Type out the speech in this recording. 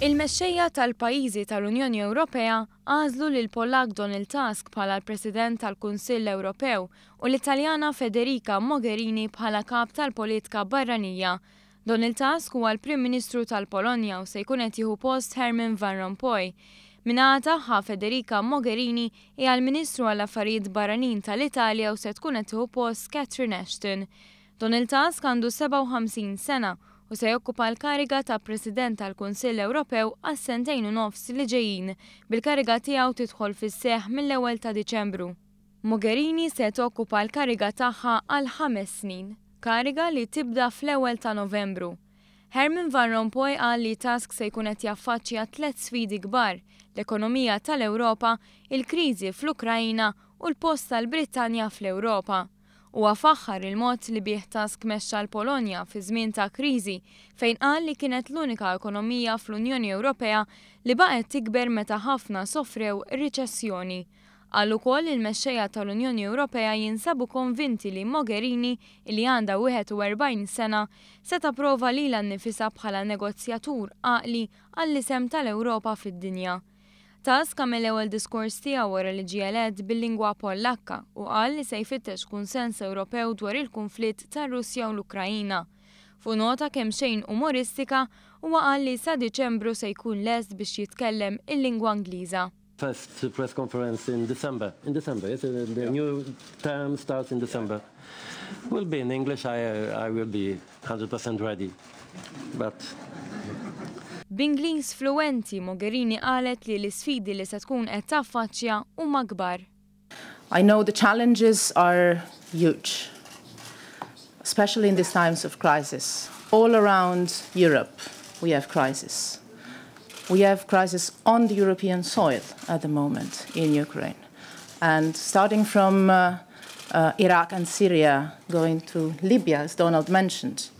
Il-mexxejja tal-pajjiżi tal-Unjoni Ewropea għażlu lil Pollak Donald Tusk bħala l-President tal-Kunsill Ewropew u l-Italjana Federica Mogherini bħala kap tal-politika barranija. Donald Tusk huwa l-Prim Ministru tal-Polonja u se jkun qed jieħu post Herman Van Rompuy. Minata ħa Federica Mogherini hija l-Ministru għall-Affarijiet Barranin tal-Italja u se tkun qed post Catherine Ashton. Donald Tusk għandu 57 sena u se jokkupa l-kariga ta' President tal-Kunsill Ewropew għas sentejn u nofs li ġejjin bil-kariga tiegħu tidħol fis-seħ mill-ewwel ta' Diċembru. Mogherini se tokkupa l-kariga tagħha għal ħames snin, kariga li tibda fl-ewwel ta' Novembru. Herman Van Rompuy għal li task se jkun qed jaffaċċja tliet sfidi kbar: l-ekonomija tal-Ewropa, il-kriżi fl-Ukrajna u l-post tal-Brittanja fl-Ewropa u għafaxħar il-mod li bieħ task mexxa l-Polonja fi żmien ta' kriżi fejn qal li kienet l-unika ekonomija fl-Unjoni Ewropea li baqgħet tikber meta ħafna sofrew riċessjoni. Għal ukoll il-mexxejja tal-Unjoni Ewropea jinsabu konvinti li Mogherini li għandha 41 sena prova li l-annifisa bħala negozjatur għaqli għall-isem tal-Ewropa fid-dinja. Tas kamel ewwel diskors tiegħu wara li ġielet bil-lingwa Pollakka u qal li se jfittex kunsens Ewropew dwar il-konflitt tar-Russja u l-Ukrajina. Fu nota kemm xejn umoristika huwa qal li sa Diċembru se jkun lest biex jitkellem il-lingwa Angliża. First press conference in December. In December, yes, the new term starts in December. Will be in English. I I will be 100% ready, but fluenti Mogherini li l li se tkun qed taffaċċja huma kbar. I know the challenges are huge, especially in these times of crisis. All around Europe, we have crisis. We have crisis on the European soil at the moment in Ukraine. And starting from uh, uh, Iraq and Syria, going to Libya, as Donald mentioned,